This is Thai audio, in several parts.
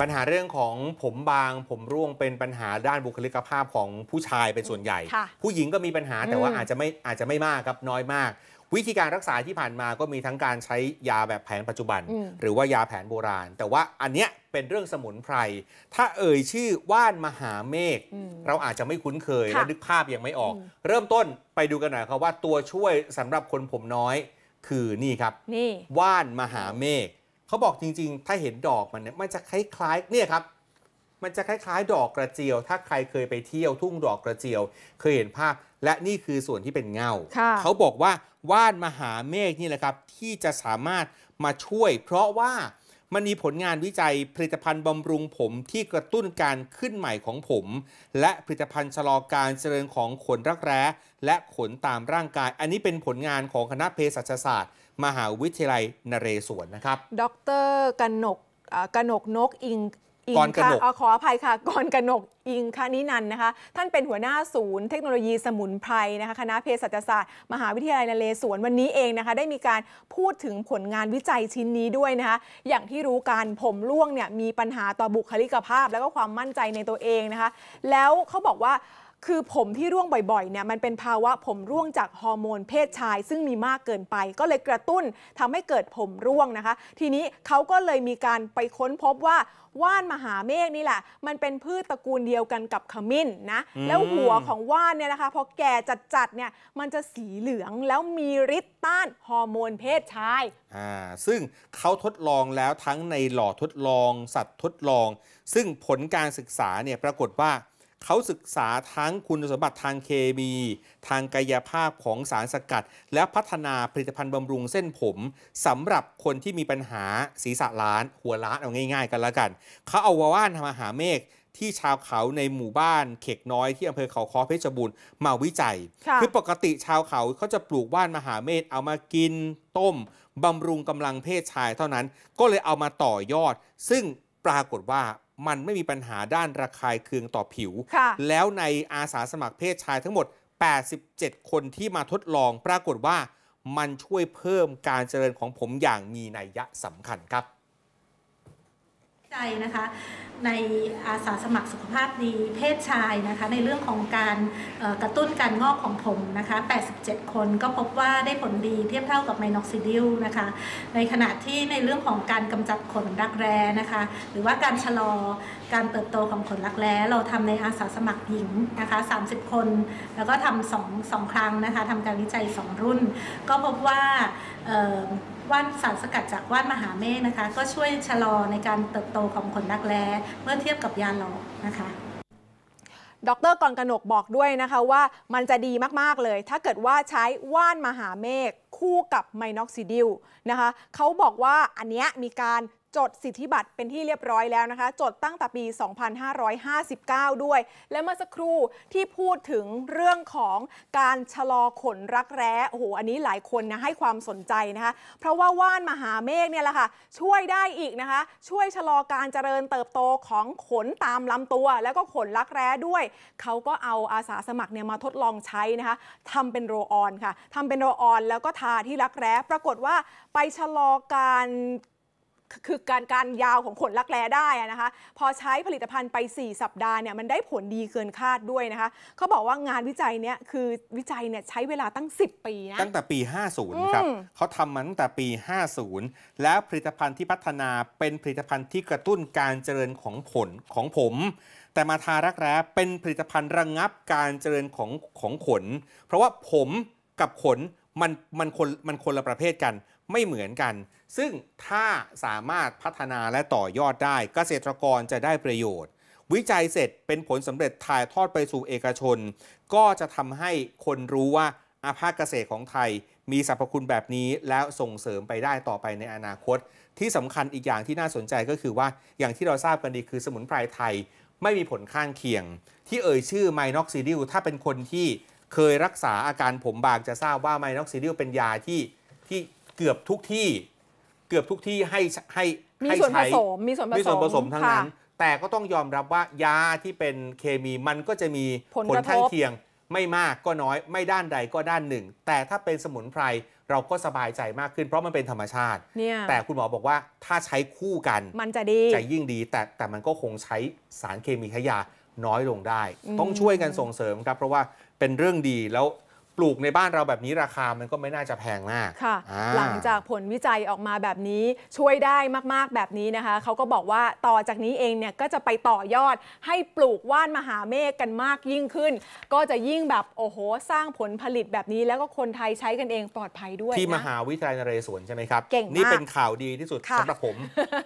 ปัญหาเรื่องของผมบาง ผมร่วงเป็นปัญหาด้านบุคลิกภาพของผู้ชายเป็นส่วนใหญ่ ผู้หญิงก็มีปัญหาแต่ว่าอาจจะไม่อาจจะไม่มากครับน้อยมาก วิธีการรักษาที่ผ่านมาก็มีทั้งการใช้ยาแบบแผนปัจจุบัน หรือว่ายาแผนโบราณ แต่ว่าอันเนี้ยเป็นเรื่องสมุนไพรถ้าเอ่ยชื่อว่านมหาเมฆเราอาจจะไม่คุ้นเคยและนึกภาพยังไม่ออก เริ่มต้นไปดูกันหน่อยครับว่าตัวช่วยสำหรับคนผมน้อยคือนี่ครับว่านมหาเมฆเขาบอกจริง ๆ ถ้าเห็นดอกมันเนี่ย มันจะคล้ายๆ เนี่ยครับ มันจะคล้าย ๆ ดอกกระเจียว ถ้าใครเคยไปเที่ยวทุ่งดอกกระเจียว เคยเห็นภาพ และนี่คือส่วนที่เป็นเงาเขาบอกว่าว่านมหาเมฆนี่แหละครับ ที่จะสามารถมาช่วยเพราะว่ามันมีผลงานวิจัยผลิตภัณฑ์บำรุงผมที่กระตุ้นการขึ้นใหม่ของผม และผลิตภัณฑ์ชะลอการเจริญของขนรักแร้ และขนตามร่างกาย อันนี้เป็นผลงานของคณะเภสัชศาสตร์ มหาวิทยาลัยนเรศวรนะครับ ดรกนกกนกนกอิงอิงคนกขออภัยค่ะกรกนกอิงคานินันนะคะ ท่านเป็นหัวหน้าศูนย์เทคโนโลยีสมุนไพรนะคะ คณะเภสัชศาสตร์ มหาวิทยาลัยนเรศวรวันนี้เองนะคะ ได้มีการพูดถึงผลงานวิจัยชิ้นนี้ด้วยนะคะ อย่างที่รู้การผมร่วงเนี่ยมีปัญหาต่อบุคลิกภาพ แล้วก็ความมั่นใจในตัวเองนะคะ แล้วเขาบอกว่าคือผมที่ร่วงบ่อยๆเนี่ยมันเป็นภาวะผมร่วงจากฮอร์โมนเพศชาย ซึ่งมีมากเกินไปก็เลยกระตุ้น ทำให้เกิดผมร่วงนะคะ ทีนี้เขาก็เลยมีการไปค้นพบว่าว่านมหาเมฆนี่แหละมันเป็นพืชตระกูลเดียวกันกับขมิ้นนะแล้วหัวของว่านเนี่ยนะคะพอแก่จัดๆเนี่ยมันจะสีเหลืองแล้วมีฤทธิ์ต้านฮอร์โมนเพศชายอ่าซึ่งเขาทดลองแล้วทั้งในหลอดทดลองสัตว์ทดลอง ซึ่งผลการศึกษาเนี่ยปรากฏว่าเขาศึกษาทั้งคุณสมบัติทางเคมี ทางกายภาพของสารสกัด และพัฒนาผลิตภัณฑ์บำรุงเส้นผมสำหรับคนที่มีปัญหาศีรษะล้าน หัวล้านเอาง่ายๆกันละกัน เขาเอาว่านมาหาเมฆที่ชาวเขาในหมู่บ้าน เขกน้อยที่อำเภอเขาคอเพชรบูรณ์มาวิจัย คือปกติชาวเขาเขาจะปลูกว่านมหาเมฆเอามากินต้มบำรุงกำลังเพศชาย เท่านั้น ก็เลยเอามาต่อยอด ซึ่งปรากฏว่ามันไม่มีปัญหาด้านระคายเคืองต่อผิว แล้วในอาสาสมัครเพศชายทั้งหมด 87 คนที่มาทดลองปรากฏว่ามันช่วยเพิ่มการเจริญของผมอย่างมีนัยยะสำคัญครับ ใจนะคะในอาสาสมัครสุขภาพดี เพศชายนะคะในเรื่องของการกระตุ้นการงอกของผมนะคะ87 คนก็พบว่าได้ผลดีเทียบเท่ากับไมนอกซิดิลนะคะในขณะที่ในเรื่องของการกำจัดขนรักแร้นะคะหรือว่าการชะลอการเติบโตของขนรักแร้เราทำในอาสาสมัครหญิงนะคะ30 คนแล้วก็ทำสองสองครั้งนะคะทำการวิจัย 2 รุ่น ก็พบว่าว่านสารสกัดจากว่านมหาเมฆนะคะก็ช่วยชะลอในการเติบโตของขนนักแร้เมื่อเทียบกับยาหลอกนะคะ ดรกรกนกบอกด้วยนะคะว่ามันจะดีมากๆเลย ถ้าเกิดว่าใช้ว่านมหาเมฆคู่กับไมน็อกซิดิลนะคะเขาบอกว่าอันนี้มีการจดสิทธิบัตรเป็นที่เรียบร้อยแล้วนะคะ จดตั้งแต่ปี 2559 ด้วย และเมื่อสักครู่ที่พูดถึงเรื่องของการชะลอขนรักแร้โอ้โหอันนี้หลายคนนะให้ความสนใจนะคะ เพราะว่าว่านมหาเมฆเนี่ยแหละค่ะช่วยได้อีกนะคะ ช่วยชะลอการเจริญเติบโตของขนตามลำตัวแล้วก็ขนรักแร้ด้วย เขาก็เอาอาสาสมัครเนี่ยมาทดลองใช้นะคะทำเป็นโรออนค่ะทำเป็นโรออนแล้วก็ทาที่รักแร้ ปรากฏว่าไปชะลอการคือการการยาวของขนรักแร้ได้นะคะพอใช้ผลิตภัณฑ์ไป 4 สัปดาห์เนี่ยมันได้ผลดีเกินคาดด้วยนะคะเขาบอกว่างานวิจัยเนี่ยคือวิจัยเนี่ยใช้เวลาตั้ง 10 ปีนะตั้งแต่ปี 50ครับเขาทำมาตั้งแต่ปี 50 แล้วผลิตภัณฑ์ที่พัฒนาเป็นผลิตภัณฑ์ที่กระตุ้นการเจริญของผลของผม แต่มาทารักแร้เป็นผลิตภัณฑ์ระงงับการเจริญของของขนเพราะว่าผมกับขนมันมันคนมันคนละประเภทกันไม่เหมือนกัน ซึ่งถ้าสามารถพัฒนาและต่อยอดได้เกษตรกรจะได้ประโยชน์ วิจัยเสร็จเป็นผลสำเร็จถ่ายทอดไปสู่เอกชน ก็จะทำให้คนรู้ว่าอาภาคเกษตรของไทยมีสรรพคุณแบบนี้แล้วส่งเสริมไปได้ต่อไปในอนาคต ที่สำคัญอีกอย่างที่น่าสนใจก็คือว่าอย่างที่เราทราบกันดีคือสมุนไพรไทย ไม่มีผลข้างเคียงที่เอ่ยชื่อไมน็อกซิดิลถ้าเป็นคนที่เคยรักษาอาการผมบางจะทราบว่าไมน็อกซิดิลเป็นยาที่ที่เกือบทุกที่ เกือบทุกที่ให้ให้ให้ส่วนผใช้สมมีส่วนผสมมีส่วนผสมทั้งนั้น แต่ก็ต้องยอมรับว่ายาที่เป็นเคมีมันก็จะมีผลทข้างเคียงไม่มากก็น้อยไม่ด้านใดก็ด้านหนึ่ง แต่ถ้าเป็นสมุนไพรเราก็สบายใจมากขึ้นเพราะมันเป็นธรรมชาติเนี่ยแต่คุณหมอบอกว่าถ้าใช้คู่กันมันจะดีจะยิ่งดี แต่แต่มันก็คงใช้สารเคมีขยะน้อยลงได้ต้องช่วยกันส่งเสริมครับเพราะว่าเป็นเรื่องดีแล้วปลูกในบ้านเราแบบนี้ราคามันก็ไม่น่าจะแพงมาก ค่ะ หลังจากผลวิจัยออกมาแบบนี้ช่วยได้มากๆแบบนี้นะคะเขาก็บอกว่าต่อจากนี้เองเนี่ยก็จะไปต่อยอดให้ปลูกว่านมหาเมฆกันมากยิ่งขึ้น ก็จะยิ่งแบบโอ้โห สร้างผลผลิตแบบนี้ แล้วก็คนไทยใช้กันเองปลอดภัยด้วย ที่มหาวิทยาลัยนเรศวรใช่ไหมครับเก่งนี่เป็นข่าวดีที่สุดสำหรับผม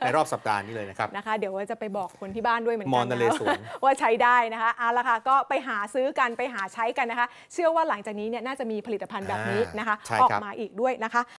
ในรอบสัปดาห์นี้เลยนะครับนะคะ เดี๋ยวจะไปบอกคนที่บ้านด้วยเหมือนกันนะว่าใช้ได้นะคะเอาละค่ะก็ไปหาซื้อกันไปหาใช้กันนะคะ เชื่อว่าหลังจากนี้ี่ยน่าจะมีผลิตภัณฑ์แบบนี้นะคะ ออกมาอีกด้วยนะคะ